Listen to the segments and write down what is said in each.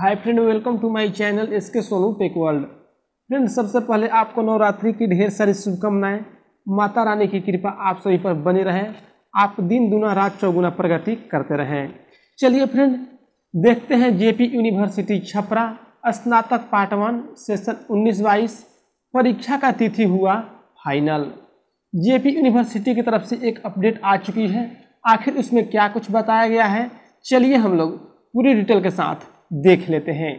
hi friend welcome to my channel S K Sonu tech world friend सबसे पहले आपको नवरात्रि की ढेर सारी शुभकामनाएं माता रानी की कृपा आप सभी पर बनी रहे आप दिन दुना रात चौगुना प्रगति करते रहें चलिए फ्रेंड देखते हैं जेपी यूनिवर्सिटी छपरा स्नातक पार्ट वन सेशन उन्नीस बाईस परीक्षा का तिथि हुआ फाइनल जे यूनिवर्सिटी की तरफ से एक अपडेट आ चुकी है आखिर उसमें क्या कुछ बताया गया है चलिए हम लोग पूरी डिटेल के साथ देख लेते हैं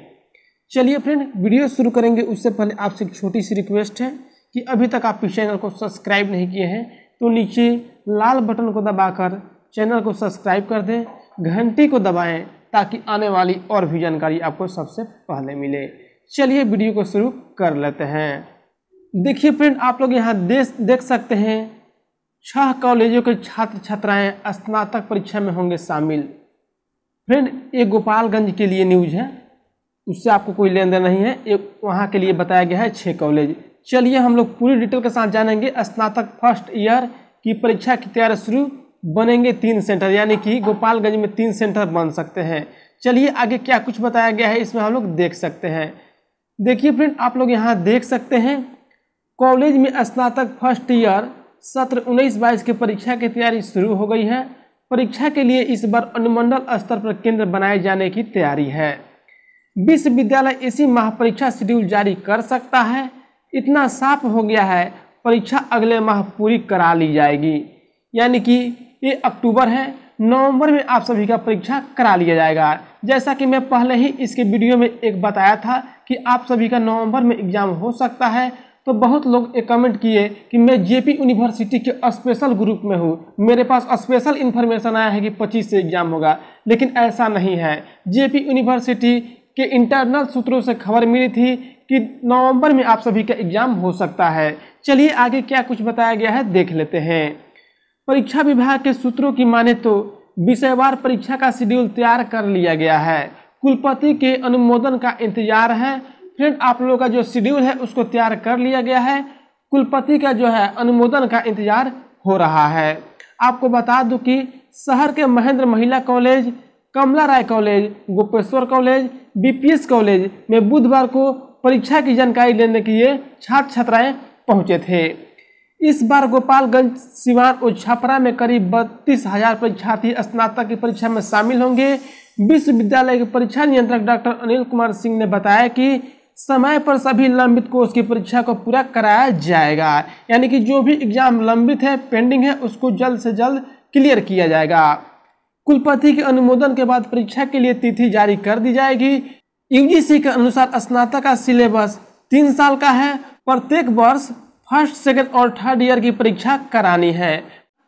चलिए फ्रेंड वीडियो शुरू करेंगे उससे पहले आपसे एक छोटी सी रिक्वेस्ट है कि अभी तक आप इस चैनल को सब्सक्राइब नहीं किए हैं तो नीचे लाल बटन को दबाकर चैनल को सब्सक्राइब कर दें घंटी को दबाएं ताकि आने वाली और भी जानकारी आपको सबसे पहले मिले चलिए वीडियो को शुरू कर लेते हैं देखिए फ्रेंड आप लोग यहाँ देख देख सकते हैं छह कॉलेजों के छात्र छात्राएँ स्नातक परीक्षा में होंगे शामिल फ्रेंड एक गोपालगंज के लिए न्यूज है उससे आपको कोई लेन देन नहीं है एक वहाँ के लिए बताया गया है छः कॉलेज चलिए हम लोग पूरी डिटेल के साथ जानेंगे स्नातक फर्स्ट ईयर की परीक्षा की तैयारी शुरू बनेंगे तीन सेंटर यानी कि गोपालगंज में तीन सेंटर बन सकते हैं चलिए आगे क्या कुछ बताया गया है इसमें हम लोग देख सकते हैं देखिए फ्रेंड आप लोग यहाँ देख सकते हैं कॉलेज में स्नातक फर्स्ट ईयर सत्र उन्नीस बाईस की परीक्षा की तैयारी शुरू हो गई है परीक्षा के लिए इस बार अनुमंडल स्तर पर केंद्र बनाए जाने की तैयारी है विश्वविद्यालय इसी माह परीक्षा शेड्यूल जारी कर सकता है इतना साफ हो गया है परीक्षा अगले माह पूरी करा ली जाएगी यानी कि ये अक्टूबर है नवंबर में आप सभी का परीक्षा करा लिया जाएगा जैसा कि मैं पहले ही इसके वीडियो में एक बताया था कि आप सभी का नवंबर में एग्ज़ाम हो सकता है तो बहुत लोग एक कमेंट किए कि मैं जेपी यूनिवर्सिटी के स्पेशल ग्रुप में हूँ मेरे पास स्पेशल इन्फॉर्मेशन आया है कि पच्चीस से एग्ज़ाम होगा लेकिन ऐसा नहीं है जेपी यूनिवर्सिटी के इंटरनल सूत्रों से खबर मिली थी कि नवंबर में आप सभी का एग्ज़ाम हो सकता है चलिए आगे क्या कुछ बताया गया है देख लेते हैं परीक्षा विभाग के सूत्रों की माने तो विषयवार परीक्षा का शेड्यूल तैयार कर लिया गया है कुलपति के अनुमोदन का इंतजार है फ्रेंड आप लोगों का जो शेड्यूल है उसको तैयार कर लिया गया है कुलपति का जो है अनुमोदन का इंतजार हो रहा है आपको बता दूं कि शहर के महेंद्र महिला college Kamala Rai college Gopeshwar college BPS college में बुधवार को परीक्षा की जानकारी लेने के लिए छात्र छात्राएं पहुंचे थे इस बार गोपालगंज सिवान और छपरा में करीब बत्तीस हजार परीक्षार्थी स्नातक की परीक्षा में शामिल होंगे विश्वविद्यालय के परीक्षा नियंत्रक डॉक्टर अनिल कुमार सिंह ने बताया कि समय पर सभी लंबित कोर्स की परीक्षा को पूरा कराया जाएगा यानी कि जो भी एग्जाम लंबित है पेंडिंग है उसको जल्द से जल्द क्लियर किया जाएगा कुलपति के अनुमोदन के बाद परीक्षा के लिए तिथि जारी कर दी जाएगी यूजीसी के अनुसार स्नातक का सिलेबस तीन साल का है प्रत्येक वर्ष फर्स्ट सेकेंड और थर्ड ईयर की परीक्षा करानी है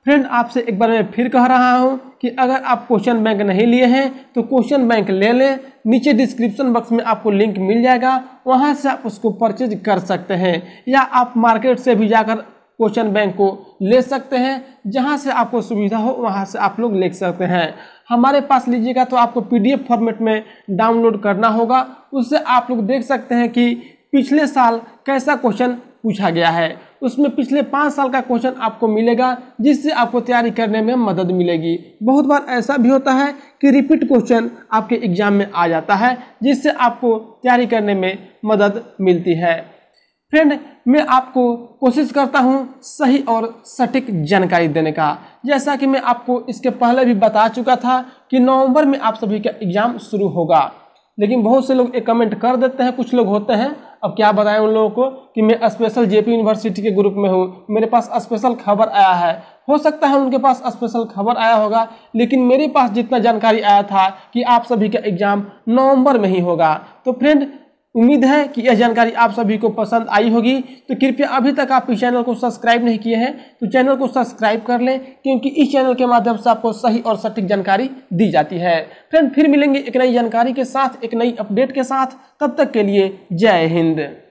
फ्रेंड आपसे एक बार मैं फिर कह रहा हूँ कि अगर आप क्वेश्चन बैंक नहीं लिए हैं तो क्वेश्चन बैंक ले लें नीचे डिस्क्रिप्शन बॉक्स में आपको लिंक मिल जाएगा वहाँ से आप उसको परचेज कर सकते हैं या आप मार्केट से भी जाकर क्वेश्चन बैंक को ले सकते हैं जहाँ से आपको सुविधा हो वहाँ से आप लोग ले सकते हैं हमारे पास लीजिएगा तो आपको पी फॉर्मेट में डाउनलोड करना होगा उससे आप लोग देख सकते हैं कि पिछले साल कैसा क्वेश्चन पूछा गया है उसमें पिछले पाँच साल का क्वेश्चन आपको मिलेगा जिससे आपको तैयारी करने में मदद मिलेगी बहुत बार ऐसा भी होता है कि रिपीट क्वेश्चन आपके एग्जाम में आ जाता है जिससे आपको तैयारी करने में मदद मिलती है फ्रेंड मैं आपको कोशिश करता हूं सही और सटीक जानकारी देने का जैसा कि मैं आपको इसके पहले भी बता चुका था कि नवंबर में आप सभी का एग्ज़ाम शुरू होगा लेकिन बहुत से लोग एक कमेंट कर देते हैं कुछ लोग होते हैं अब क्या बताएं उन लोगों को कि मैं स्पेशल जेपी यूनिवर्सिटी के ग्रुप में हूँ मेरे पास स्पेशल खबर आया है हो सकता है उनके पास स्पेशल खबर आया होगा लेकिन मेरे पास जितना जानकारी आया था कि आप सभी का एग्ज़ाम नवंबर में ही होगा तो फ्रेंड उम्मीद है कि यह जानकारी आप सभी को पसंद आई होगी तो कृपया अभी तक आप इस चैनल को सब्सक्राइब नहीं किए हैं तो चैनल को सब्सक्राइब कर लें क्योंकि इस चैनल के माध्यम से आपको सही और सटीक जानकारी दी जाती है फ्रेंड फिर मिलेंगे एक नई जानकारी के साथ एक नई अपडेट के साथ तब तक के लिए जय हिंद